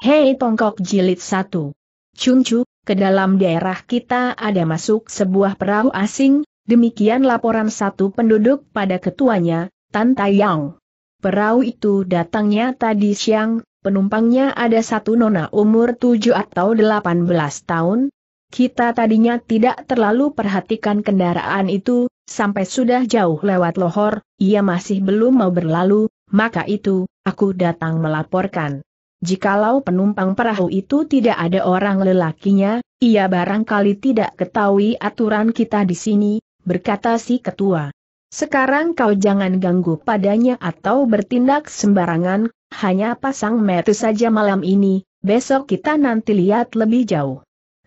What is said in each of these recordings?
Hei Tongkok Jilid satu. Cuncu, ke dalam daerah kita ada masuk sebuah perahu asing, demikian laporan satu penduduk pada ketuanya, Tan Tayang. Perahu itu datangnya tadi siang, penumpangnya ada satu nona umur 7 atau 18 tahun. Kita tadinya tidak terlalu perhatikan kendaraan itu, sampai sudah jauh lewat lohor, ia masih belum mau berlalu, maka itu, aku datang melaporkan. Jikalau penumpang perahu itu tidak ada orang lelakinya, ia barangkali tidak ketahui aturan kita di sini, berkata si ketua. Sekarang kau jangan ganggu padanya atau bertindak sembarangan, hanya pasang metu saja malam ini, besok kita nanti lihat lebih jauh.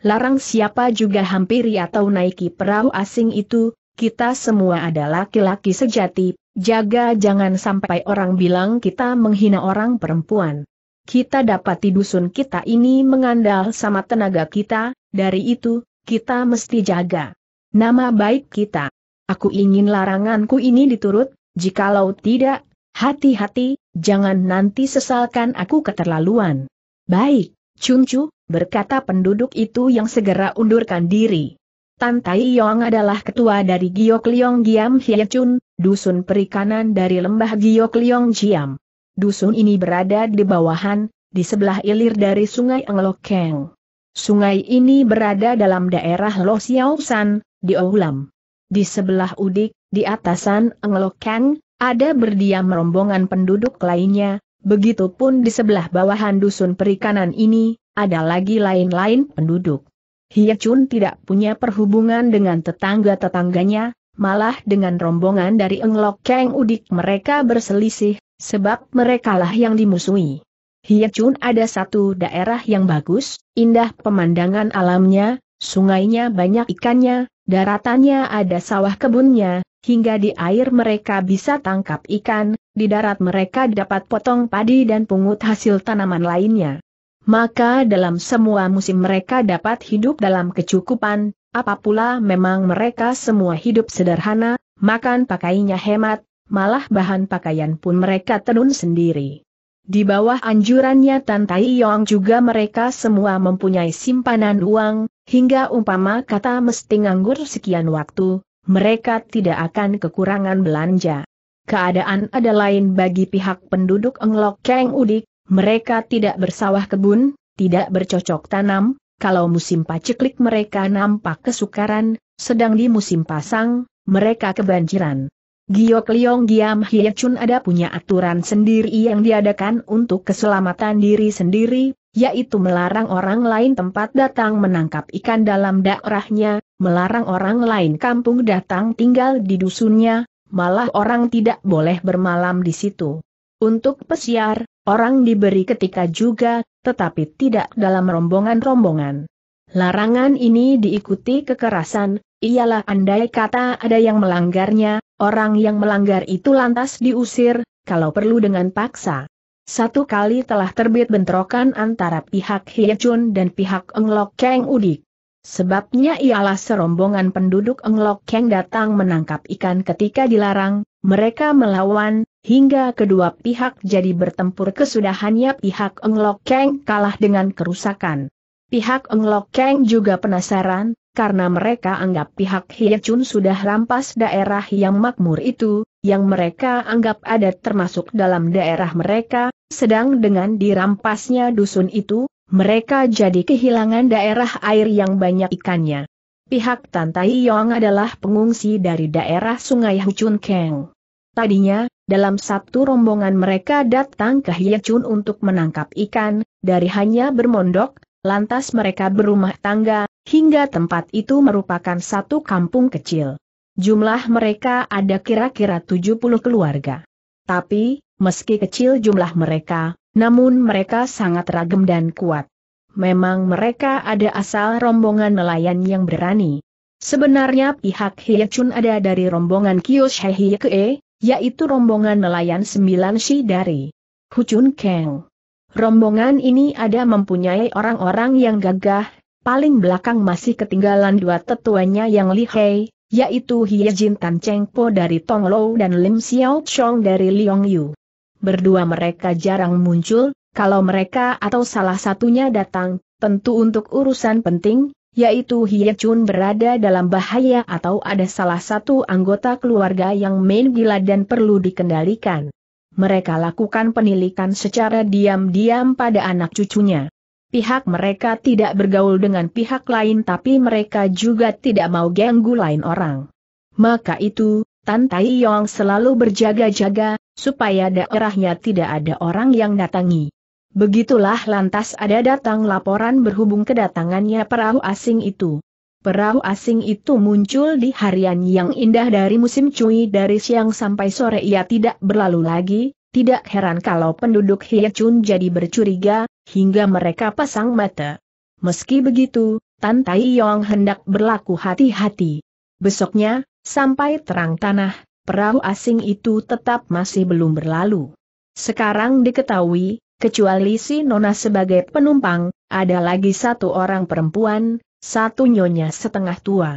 Larang siapa juga hampiri atau naiki perahu asing itu, kita semua adalah laki-laki sejati, jaga jangan sampai orang bilang kita menghina orang perempuan kita dapat di dusun kita ini mengandal sama tenaga kita, dari itu, kita mesti jaga nama baik kita. Aku ingin laranganku ini diturut, jikalau tidak, hati-hati, jangan nanti sesalkan aku keterlaluan. Baik, Cuncu, berkata penduduk itu yang segera undurkan diri. Tan Tai Yong adalah ketua dari Giok Leong Giam Hye Chun, dusun perikanan dari lembah Giok Leong Giam. Dusun ini berada di bawahan, di sebelah ilir dari sungai Englokeng. Sungai ini berada dalam daerah Lo di Oulam. Di sebelah Udik, di atasan Englokeng, ada berdiam rombongan penduduk lainnya, begitupun di sebelah bawahan dusun perikanan ini, ada lagi lain-lain penduduk. Hiacun tidak punya perhubungan dengan tetangga-tetangganya, malah dengan rombongan dari Englokeng Udik mereka berselisih, Sebab merekalah yang dimusuhi. Hiacun ada satu daerah yang bagus, indah pemandangan alamnya, sungainya banyak ikannya, daratannya ada sawah kebunnya, hingga di air mereka bisa tangkap ikan, di darat mereka dapat potong padi dan pungut hasil tanaman lainnya. Maka dalam semua musim mereka dapat hidup dalam kecukupan, Apapula memang mereka semua hidup sederhana, makan pakainya hemat, malah bahan pakaian pun mereka tenun sendiri. Di bawah anjurannya Tan Yong juga mereka semua mempunyai simpanan uang, hingga umpama kata mesti nganggur sekian waktu, mereka tidak akan kekurangan belanja. Keadaan ada lain bagi pihak penduduk Englok Keng Udik, mereka tidak bersawah kebun, tidak bercocok tanam, kalau musim paceklik mereka nampak kesukaran, sedang di musim pasang, mereka kebanjiran. Giok Liong Giam Hie Chun ada punya aturan sendiri yang diadakan untuk keselamatan diri sendiri, yaitu melarang orang lain tempat datang menangkap ikan dalam daerahnya, melarang orang lain kampung datang tinggal di dusunnya, malah orang tidak boleh bermalam di situ. Untuk pesiar, orang diberi ketika juga, tetapi tidak dalam rombongan-rombongan. Larangan ini diikuti kekerasan, ialah andai kata ada yang melanggarnya, orang yang melanggar itu lantas diusir, kalau perlu dengan paksa. Satu kali telah terbit bentrokan antara pihak Hiechun dan pihak Englok Keng Udik. Sebabnya ialah serombongan penduduk Englok Keng datang menangkap ikan ketika dilarang, mereka melawan, hingga kedua pihak jadi bertempur kesudahannya pihak Englok Keng kalah dengan kerusakan. Pihak englok keng juga penasaran, karena mereka anggap pihak Chun sudah rampas daerah yang makmur itu, yang mereka anggap ada termasuk dalam daerah mereka, sedang dengan dirampasnya dusun itu, mereka jadi kehilangan daerah air yang banyak ikannya. Pihak Tantai Yong adalah pengungsi dari daerah Sungai Huchun Keng. Tadinya, dalam satu rombongan mereka datang ke Chun untuk menangkap ikan, dari hanya bermondok, Lantas mereka berumah tangga, hingga tempat itu merupakan satu kampung kecil. Jumlah mereka ada kira-kira 70 keluarga. Tapi, meski kecil jumlah mereka, namun mereka sangat ragam dan kuat. Memang mereka ada asal rombongan nelayan yang berani. Sebenarnya pihak Chun ada dari rombongan Hye Hei yaitu rombongan nelayan sembilan Shidari. Chun Keng Rombongan ini ada mempunyai orang-orang yang gagah, paling belakang masih ketinggalan dua tetuanya yang lihai, yaitu Jin Tan Cheng Po dari Tong Lo dan Lim Xiao Chong dari Yu. Berdua mereka jarang muncul, kalau mereka atau salah satunya datang, tentu untuk urusan penting, yaitu Hye Chun berada dalam bahaya atau ada salah satu anggota keluarga yang main gila dan perlu dikendalikan mereka lakukan penilikan secara diam-diam pada anak cucunya. Pihak mereka tidak bergaul dengan pihak lain tapi mereka juga tidak mau ganggu lain orang. Maka itu, Tan Tai Yong selalu berjaga-jaga, supaya daerahnya tidak ada orang yang datangi. Begitulah lantas ada datang laporan berhubung kedatangannya perahu asing itu. Perahu asing itu muncul di harian yang indah dari musim cuy dari siang sampai sore ia tidak berlalu lagi, tidak heran kalau penduduk Chun jadi bercuriga, hingga mereka pasang mata. Meski begitu, Tan Tai Yong hendak berlaku hati-hati. Besoknya, sampai terang tanah, perahu asing itu tetap masih belum berlalu. Sekarang diketahui, kecuali si Nona sebagai penumpang, ada lagi satu orang perempuan, satu nyonya setengah tua.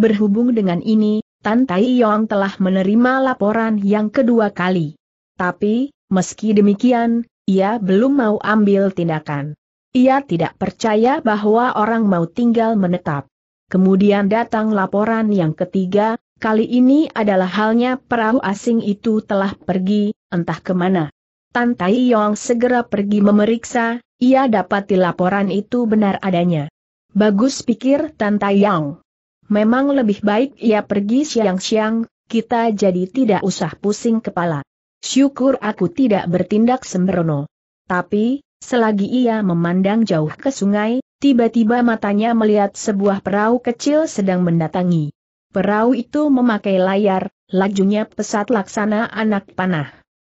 Berhubung dengan ini, Tan Tai Yong telah menerima laporan yang kedua kali. Tapi, meski demikian, ia belum mau ambil tindakan. Ia tidak percaya bahwa orang mau tinggal menetap. Kemudian datang laporan yang ketiga, kali ini adalah halnya perahu asing itu telah pergi, entah kemana. Tan Tai Yong segera pergi memeriksa, ia dapati laporan itu benar adanya. Bagus pikir Tante Yang. Memang lebih baik ia pergi siang-siang, kita jadi tidak usah pusing kepala. Syukur aku tidak bertindak sembrono. Tapi, selagi ia memandang jauh ke sungai, tiba-tiba matanya melihat sebuah perahu kecil sedang mendatangi. Perahu itu memakai layar, lajunya pesat laksana anak panah.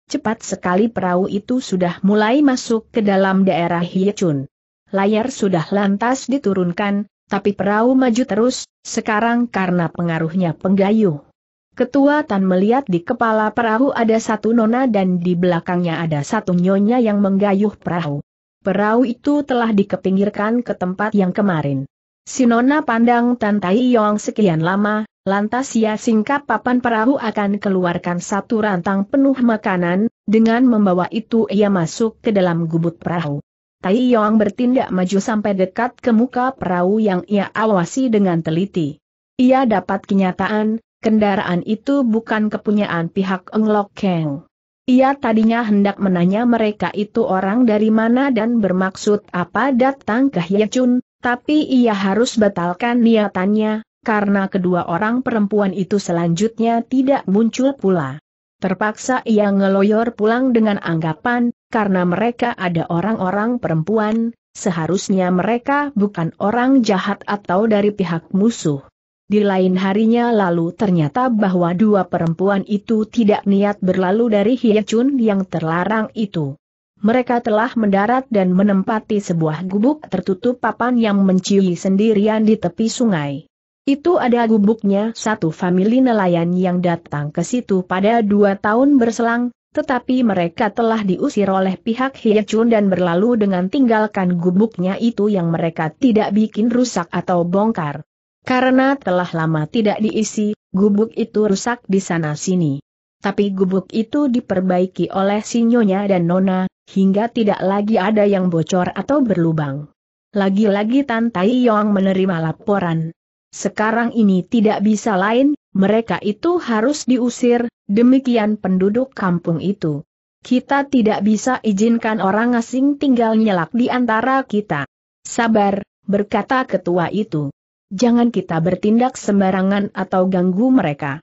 Cepat sekali perahu itu sudah mulai masuk ke dalam daerah Hiechun layar sudah lantas diturunkan, tapi perahu maju terus, sekarang karena pengaruhnya penggayuh. Ketua Tan melihat di kepala perahu ada satu nona dan di belakangnya ada satu nyonya yang menggayuh perahu. Perahu itu telah dikepinggirkan ke tempat yang kemarin. Si nona pandang Tan Tai Yong sekian lama, lantas ia singkap papan perahu akan keluarkan satu rantang penuh makanan, dengan membawa itu ia masuk ke dalam gubuk perahu. Tai Yong bertindak maju sampai dekat ke muka perahu yang ia awasi dengan teliti. Ia dapat kenyataan, kendaraan itu bukan kepunyaan pihak Eng Lok Keng. Ia tadinya hendak menanya mereka itu orang dari mana dan bermaksud apa datang ke Hyechun, tapi ia harus batalkan niatannya, karena kedua orang perempuan itu selanjutnya tidak muncul pula. Terpaksa ia ngeloyor pulang dengan anggapan, karena mereka ada orang-orang perempuan, seharusnya mereka bukan orang jahat atau dari pihak musuh. Di lain harinya lalu ternyata bahwa dua perempuan itu tidak niat berlalu dari Hiacun yang terlarang itu. Mereka telah mendarat dan menempati sebuah gubuk tertutup papan yang menciwi sendirian di tepi sungai. Itu ada gubuknya satu famili nelayan yang datang ke situ pada dua tahun berselang, tetapi mereka telah diusir oleh pihak Hiechun dan berlalu dengan tinggalkan gubuknya itu yang mereka tidak bikin rusak atau bongkar. Karena telah lama tidak diisi, gubuk itu rusak di sana-sini. Tapi gubuk itu diperbaiki oleh sinyonya dan nona, hingga tidak lagi ada yang bocor atau berlubang. Lagi-lagi Tan Tai Yong menerima laporan. Sekarang ini tidak bisa lain, mereka itu harus diusir, demikian penduduk kampung itu. Kita tidak bisa izinkan orang asing tinggal nyelak di antara kita. Sabar, berkata ketua itu. Jangan kita bertindak sembarangan atau ganggu mereka.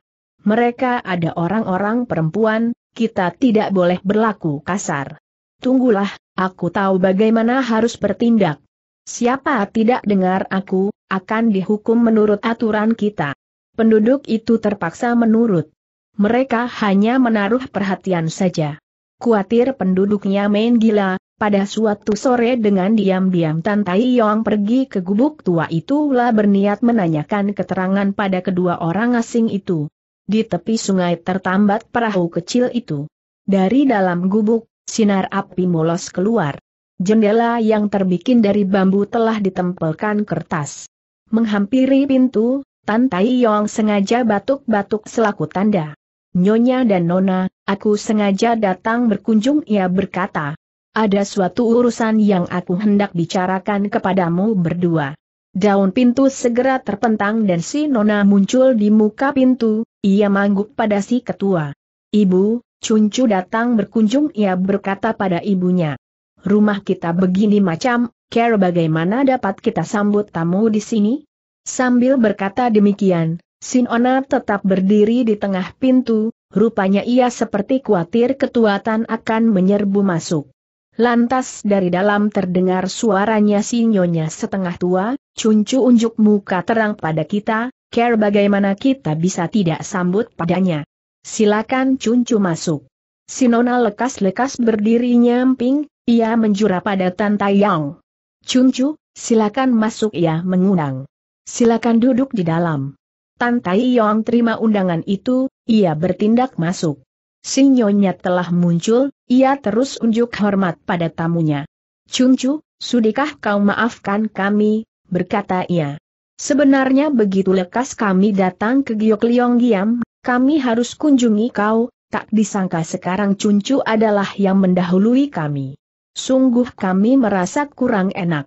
Mereka ada orang-orang perempuan, kita tidak boleh berlaku kasar. Tunggulah, aku tahu bagaimana harus bertindak. Siapa tidak dengar aku, akan dihukum menurut aturan kita penduduk itu terpaksa menurut. Mereka hanya menaruh perhatian saja. Kuatir penduduknya main gila, pada suatu sore dengan diam-diam Tan Tai Yong pergi ke gubuk tua itulah berniat menanyakan keterangan pada kedua orang asing itu. Di tepi sungai tertambat perahu kecil itu. Dari dalam gubuk, sinar api molos keluar. Jendela yang terbikin dari bambu telah ditempelkan kertas. Menghampiri pintu, Tan Tai Yong sengaja batuk-batuk selaku tanda. Nyonya dan Nona, aku sengaja datang berkunjung ia berkata. Ada suatu urusan yang aku hendak bicarakan kepadamu berdua. Daun pintu segera terpentang dan si Nona muncul di muka pintu, ia mangguk pada si ketua. Ibu, Cuncu datang berkunjung ia berkata pada ibunya. Rumah kita begini macam, care bagaimana dapat kita sambut tamu di sini? Sambil berkata demikian, Sinona tetap berdiri di tengah pintu, rupanya ia seperti khawatir ketuatan akan menyerbu masuk. Lantas dari dalam terdengar suaranya si nyonya setengah tua, cuncu unjuk muka terang pada kita, care bagaimana kita bisa tidak sambut padanya. Silakan cuncu masuk. Sinona lekas-lekas berdiri nyamping, ia menjura pada Tan Yang. Cuncu, silakan masuk ia mengundang. Silakan duduk di dalam. Tan Tai Yong terima undangan itu, ia bertindak masuk. Sinyonya telah muncul, ia terus unjuk hormat pada tamunya. Cuncu, sudikah kau maafkan kami, berkata ia. Sebenarnya begitu lekas kami datang ke Giok Liong Giam, kami harus kunjungi kau, tak disangka sekarang Cuncu adalah yang mendahului kami. Sungguh kami merasa kurang enak.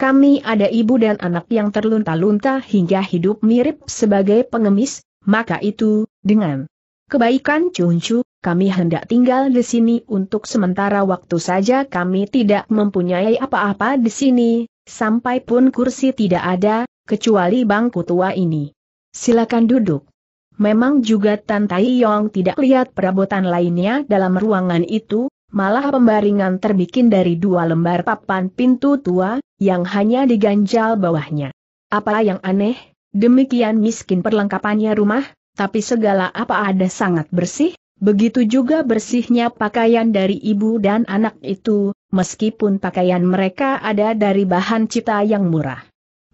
Kami ada ibu dan anak yang terlunta-lunta hingga hidup mirip sebagai pengemis, maka itu, dengan kebaikan Cuncu, kami hendak tinggal di sini untuk sementara waktu saja kami tidak mempunyai apa-apa di sini, sampai pun kursi tidak ada, kecuali bangku tua ini. Silakan duduk. Memang juga Tan Tai Yong tidak lihat perabotan lainnya dalam ruangan itu, malah pembaringan terbikin dari dua lembar papan pintu tua, yang hanya diganjal bawahnya. Apa yang aneh, demikian miskin perlengkapannya rumah, tapi segala apa ada sangat bersih, begitu juga bersihnya pakaian dari ibu dan anak itu, meskipun pakaian mereka ada dari bahan cita yang murah.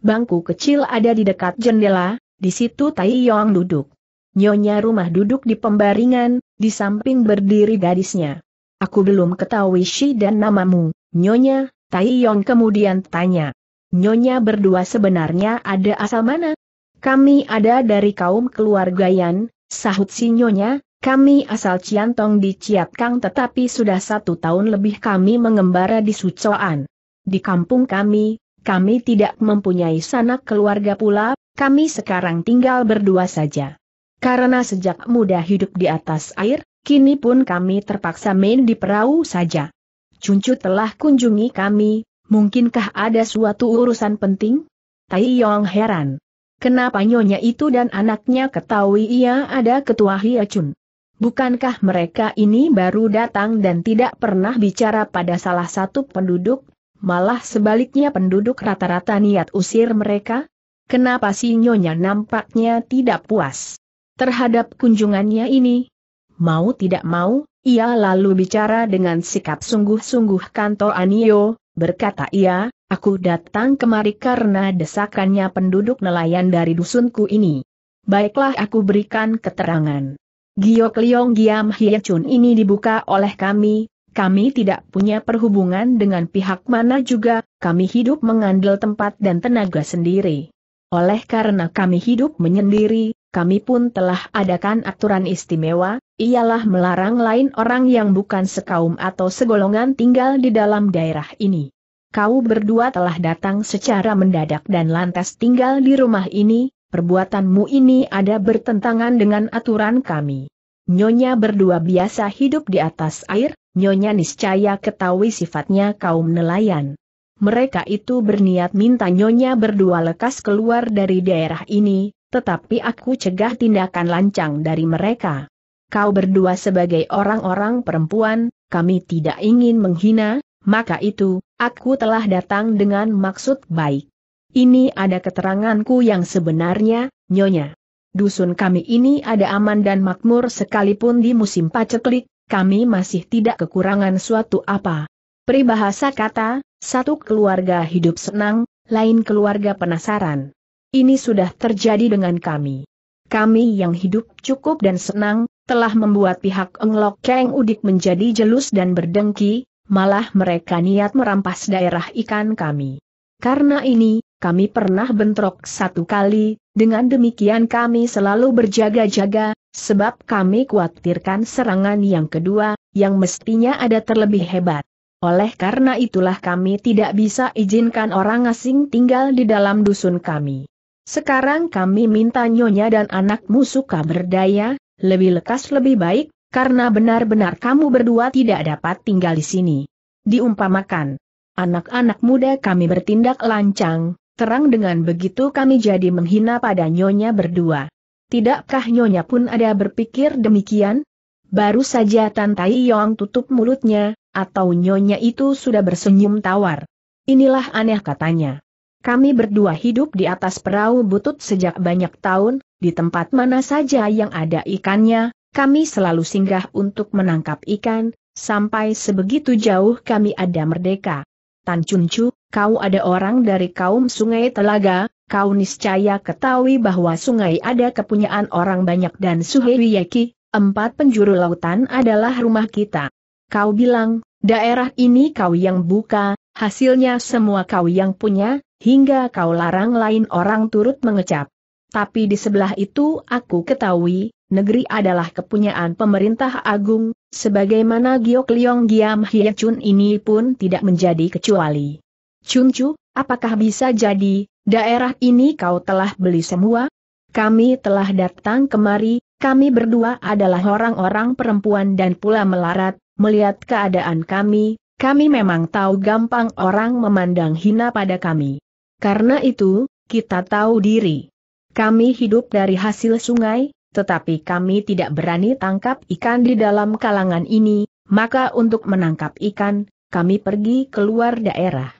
Bangku kecil ada di dekat jendela, di situ Tai Yong duduk. Nyonya rumah duduk di pembaringan, di samping berdiri gadisnya. Aku belum ketahui si dan namamu, Nyonya, Tai Yong kemudian tanya. Nyonya berdua sebenarnya ada asal mana? Kami ada dari kaum keluarga Yan, sahut si Nyonya, kami asal Ciantong di Ciatkang tetapi sudah satu tahun lebih kami mengembara di Sucoan. Di kampung kami, kami tidak mempunyai sanak keluarga pula, kami sekarang tinggal berdua saja. Karena sejak muda hidup di atas air, Kini pun kami terpaksa main di perahu saja. Cuncu telah kunjungi kami, mungkinkah ada suatu urusan penting? Tai Yong heran. Kenapa nyonya itu dan anaknya ketahui ia ada ketua Hia Chun? Bukankah mereka ini baru datang dan tidak pernah bicara pada salah satu penduduk? Malah sebaliknya penduduk rata-rata niat usir mereka? Kenapa si nyonya nampaknya tidak puas? Terhadap kunjungannya ini, Mau tidak mau, ia lalu bicara dengan sikap sungguh-sungguh Kanto Anio, berkata ia, aku datang kemari karena desakannya penduduk nelayan dari dusunku ini. Baiklah aku berikan keterangan. Giok Leong Giam Hye Chun ini dibuka oleh kami, kami tidak punya perhubungan dengan pihak mana juga, kami hidup mengandel tempat dan tenaga sendiri. Oleh karena kami hidup menyendiri, kami pun telah adakan aturan istimewa, ialah melarang lain orang yang bukan sekaum atau segolongan tinggal di dalam daerah ini. Kau berdua telah datang secara mendadak dan lantas tinggal di rumah ini, perbuatanmu ini ada bertentangan dengan aturan kami. Nyonya berdua biasa hidup di atas air, Nyonya niscaya ketahui sifatnya kaum nelayan. Mereka itu berniat minta Nyonya berdua lekas keluar dari daerah ini, tetapi aku cegah tindakan lancang dari mereka. Kau berdua sebagai orang-orang perempuan, kami tidak ingin menghina, maka itu, aku telah datang dengan maksud baik. Ini ada keteranganku yang sebenarnya, Nyonya. Dusun kami ini ada aman dan makmur sekalipun di musim paceklik, kami masih tidak kekurangan suatu apa. Peribahasa kata, satu keluarga hidup senang, lain keluarga penasaran. Ini sudah terjadi dengan kami. Kami yang hidup cukup dan senang, telah membuat pihak Englok Keng Udik menjadi jelus dan berdengki, malah mereka niat merampas daerah ikan kami. Karena ini, kami pernah bentrok satu kali, dengan demikian kami selalu berjaga-jaga, sebab kami khawatirkan serangan yang kedua, yang mestinya ada terlebih hebat. Oleh karena itulah kami tidak bisa izinkan orang asing tinggal di dalam dusun kami. Sekarang kami minta nyonya dan anakmu suka berdaya, lebih lekas lebih baik, karena benar-benar kamu berdua tidak dapat tinggal di sini. Diumpamakan, anak-anak muda kami bertindak lancang, terang dengan begitu kami jadi menghina pada nyonya berdua. Tidakkah nyonya pun ada berpikir demikian? Baru saja Tan Tai Yong tutup mulutnya, atau nyonya itu sudah bersenyum tawar. Inilah aneh katanya. Kami berdua hidup di atas perahu butut sejak banyak tahun, di tempat mana saja yang ada ikannya, kami selalu singgah untuk menangkap ikan, sampai sebegitu jauh kami ada merdeka. Tan Chuncu, kau ada orang dari kaum sungai Telaga, kau niscaya ketahui bahwa sungai ada kepunyaan orang banyak dan Suhewiyaki, empat penjuru lautan adalah rumah kita. Kau bilang, daerah ini kau yang buka, hasilnya semua kau yang punya, hingga kau larang lain orang turut mengecap. Tapi di sebelah itu aku ketahui, negeri adalah kepunyaan pemerintah agung, sebagaimana Giok Liong Giam Hye Chun ini pun tidak menjadi kecuali. Chun Chu, apakah bisa jadi, daerah ini kau telah beli semua? Kami telah datang kemari, kami berdua adalah orang-orang perempuan dan pula melarat, melihat keadaan kami, kami memang tahu gampang orang memandang hina pada kami. Karena itu, kita tahu diri. Kami hidup dari hasil sungai, tetapi kami tidak berani tangkap ikan di dalam kalangan ini, maka untuk menangkap ikan, kami pergi keluar daerah.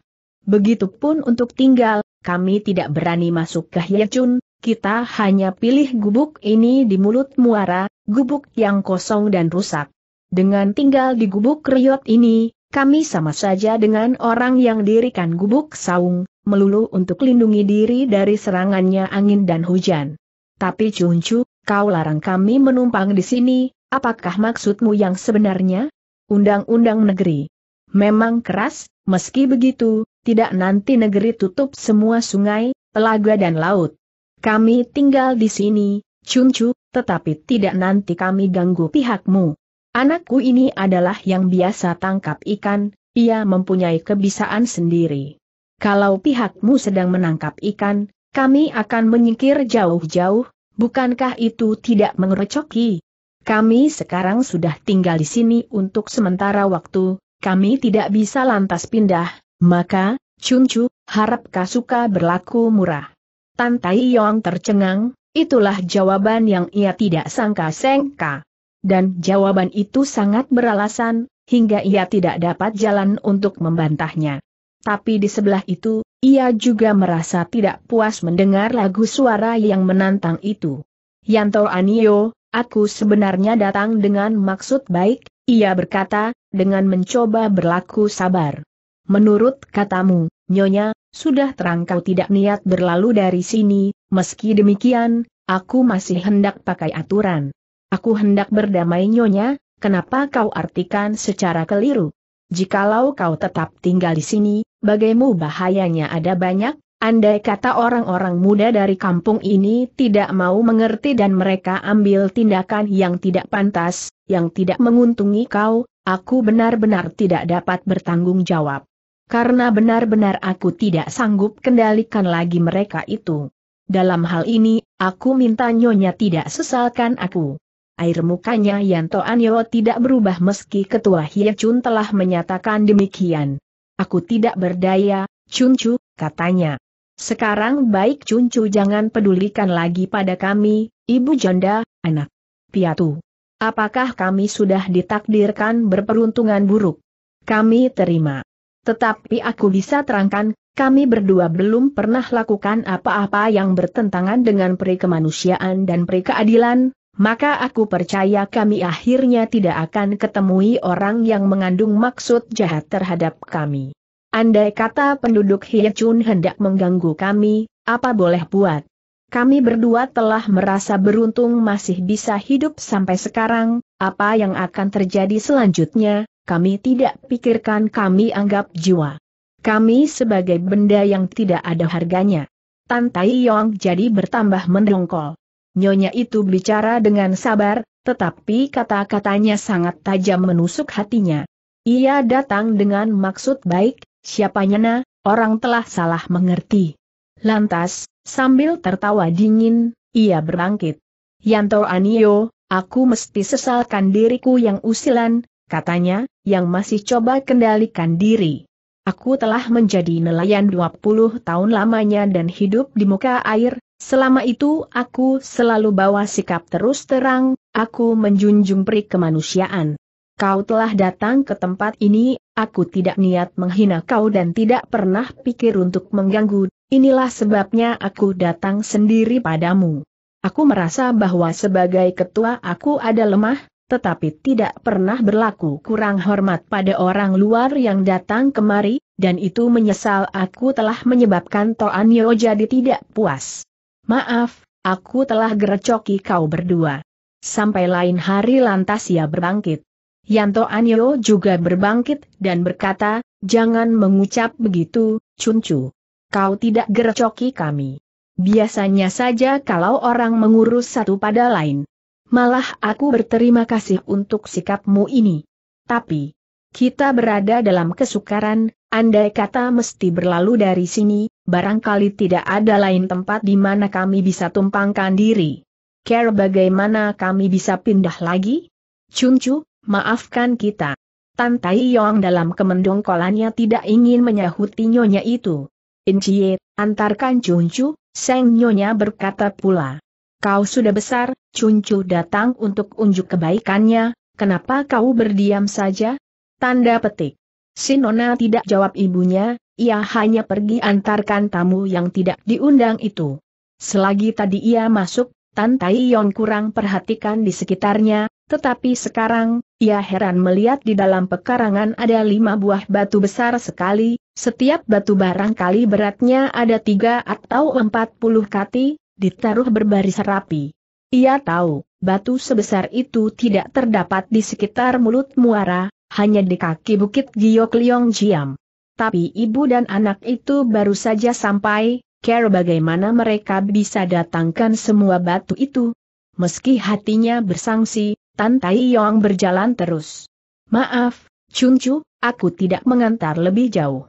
Begitupun untuk tinggal, kami tidak berani masuk ke Hyacun, kita hanya pilih gubuk ini di mulut muara, gubuk yang kosong dan rusak. Dengan tinggal di gubuk riot ini, kami sama saja dengan orang yang dirikan gubuk saung, melulu untuk lindungi diri dari serangannya angin dan hujan. Tapi Cuncu, kau larang kami menumpang di sini, apakah maksudmu yang sebenarnya? Undang-undang negeri. Memang keras, meski begitu, tidak nanti negeri tutup semua sungai, telaga dan laut. Kami tinggal di sini, Cuncu, tetapi tidak nanti kami ganggu pihakmu. Anakku ini adalah yang biasa tangkap ikan, ia mempunyai kebiasaan sendiri. Kalau pihakmu sedang menangkap ikan, kami akan menyingkir jauh-jauh, bukankah itu tidak mengerecoki? Kami sekarang sudah tinggal di sini untuk sementara waktu, kami tidak bisa lantas pindah, maka, Cuncu, harap Kasuka berlaku murah. Tantai Yong tercengang, itulah jawaban yang ia tidak sangka-sengka dan jawaban itu sangat beralasan, hingga ia tidak dapat jalan untuk membantahnya. Tapi di sebelah itu, ia juga merasa tidak puas mendengar lagu suara yang menantang itu. Yanto Anio, aku sebenarnya datang dengan maksud baik, ia berkata, dengan mencoba berlaku sabar. Menurut katamu, Nyonya, sudah terang kau tidak niat berlalu dari sini, meski demikian, aku masih hendak pakai aturan. Aku hendak berdamai nyonya, kenapa kau artikan secara keliru? Jikalau kau tetap tinggal di sini, bagaimu bahayanya ada banyak, andai kata orang-orang muda dari kampung ini tidak mau mengerti dan mereka ambil tindakan yang tidak pantas, yang tidak menguntungi kau, aku benar-benar tidak dapat bertanggung jawab. Karena benar-benar aku tidak sanggup kendalikan lagi mereka itu. Dalam hal ini, aku minta nyonya tidak sesalkan aku air mukanya Yanto Anyo tidak berubah meski ketua Hie Chun telah menyatakan demikian. Aku tidak berdaya, Chun Chu, katanya. Sekarang baik Chun Chu jangan pedulikan lagi pada kami, ibu janda, anak. Piatu. Apakah kami sudah ditakdirkan berperuntungan buruk? Kami terima. Tetapi aku bisa terangkan, kami berdua belum pernah lakukan apa-apa yang bertentangan dengan perikemanusiaan dan perikeadilan, maka aku percaya kami akhirnya tidak akan ketemui orang yang mengandung maksud jahat terhadap kami. Andai kata penduduk Hyechun hendak mengganggu kami, apa boleh buat? Kami berdua telah merasa beruntung masih bisa hidup sampai sekarang, apa yang akan terjadi selanjutnya, kami tidak pikirkan kami anggap jiwa. Kami sebagai benda yang tidak ada harganya. Tan Tai Yong jadi bertambah mendongkol. Nyonya itu bicara dengan sabar, tetapi kata-katanya sangat tajam menusuk hatinya. Ia datang dengan maksud baik, siapanya na, orang telah salah mengerti. Lantas, sambil tertawa dingin, ia berangkit. Yanto Anio, aku mesti sesalkan diriku yang usilan, katanya, yang masih coba kendalikan diri. Aku telah menjadi nelayan 20 tahun lamanya dan hidup di muka air, Selama itu aku selalu bawa sikap terus terang, aku menjunjung peri kemanusiaan. Kau telah datang ke tempat ini, aku tidak niat menghina kau dan tidak pernah pikir untuk mengganggu, inilah sebabnya aku datang sendiri padamu. Aku merasa bahwa sebagai ketua aku ada lemah, tetapi tidak pernah berlaku kurang hormat pada orang luar yang datang kemari, dan itu menyesal aku telah menyebabkan Toan Yo jadi tidak puas. Maaf, aku telah gerecoki kau berdua. Sampai lain hari lantas ia berbangkit. Yanto Anyo juga berbangkit dan berkata, jangan mengucap begitu, Cuncu. Kau tidak gerecoki kami. Biasanya saja kalau orang mengurus satu pada lain. Malah aku berterima kasih untuk sikapmu ini. Tapi, kita berada dalam kesukaran, andai kata mesti berlalu dari sini, barangkali tidak ada lain tempat di mana kami bisa tumpangkan diri. Care bagaimana kami bisa pindah lagi? Cuncu, maafkan kita. Tan Tai Yong dalam kemendung kolannya tidak ingin menyahuti nyonya itu. Incie, antarkan Cuncu, Seng Nyonya berkata pula. Kau sudah besar, Cuncu datang untuk unjuk kebaikannya, kenapa kau berdiam saja? Tanda petik. Sinona tidak jawab ibunya, ia hanya pergi antarkan tamu yang tidak diundang itu. Selagi tadi ia masuk, Tan Yong kurang perhatikan di sekitarnya, tetapi sekarang, ia heran melihat di dalam pekarangan ada lima buah batu besar sekali, setiap batu barangkali beratnya ada tiga atau empat puluh kati, ditaruh berbaris rapi. Ia tahu, batu sebesar itu tidak terdapat di sekitar mulut muara, hanya di kaki bukit Giok Liong Jiam. Tapi ibu dan anak itu baru saja sampai, care bagaimana mereka bisa datangkan semua batu itu. Meski hatinya bersangsi, Tan Tai Yong berjalan terus. Maaf, Cuncu, aku tidak mengantar lebih jauh.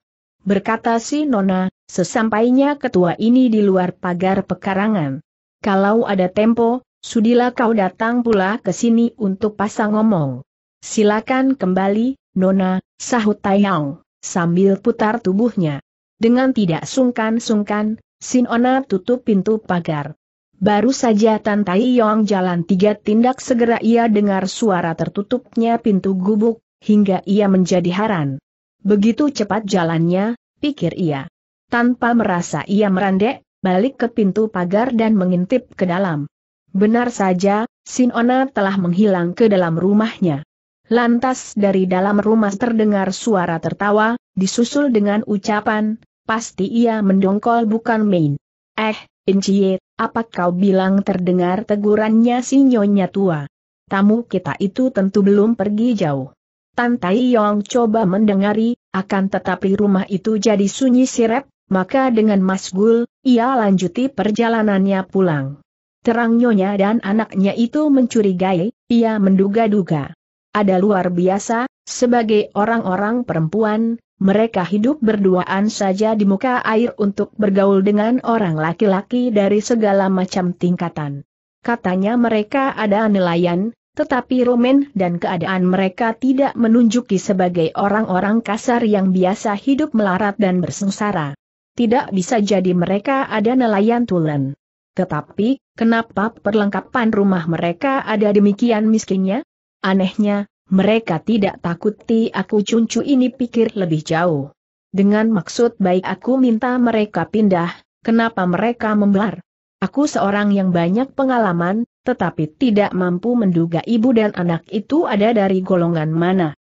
Berkata si Nona, sesampainya ketua ini di luar pagar pekarangan. Kalau ada tempo, sudilah kau datang pula ke sini untuk pasang ngomong. Silakan kembali, Nona, sahut Taiyang, sambil putar tubuhnya. Dengan tidak sungkan-sungkan, Sinona tutup pintu pagar. Baru saja Tan Tai jalan tiga tindak segera ia dengar suara tertutupnya pintu gubuk, hingga ia menjadi heran. Begitu cepat jalannya, pikir ia. Tanpa merasa ia merandek, balik ke pintu pagar dan mengintip ke dalam. Benar saja, Sinona telah menghilang ke dalam rumahnya. Lantas dari dalam rumah terdengar suara tertawa, disusul dengan ucapan, pasti ia mendongkol bukan main. Eh, Inciye, apa kau bilang terdengar tegurannya si nyonya tua? Tamu kita itu tentu belum pergi jauh. Tantai Yong coba mendengari, akan tetapi rumah itu jadi sunyi sirep, maka dengan Mas Gul, ia lanjuti perjalanannya pulang. Terang nyonya dan anaknya itu mencurigai, ia menduga-duga ada luar biasa, sebagai orang-orang perempuan, mereka hidup berduaan saja di muka air untuk bergaul dengan orang laki-laki dari segala macam tingkatan. Katanya mereka ada nelayan, tetapi Roman dan keadaan mereka tidak menunjuki sebagai orang-orang kasar yang biasa hidup melarat dan bersengsara. Tidak bisa jadi mereka ada nelayan tulen. Tetapi, kenapa perlengkapan rumah mereka ada demikian miskinnya? Anehnya, mereka tidak takuti aku cuncu ini pikir lebih jauh. Dengan maksud baik aku minta mereka pindah, kenapa mereka membelar? Aku seorang yang banyak pengalaman, tetapi tidak mampu menduga ibu dan anak itu ada dari golongan mana.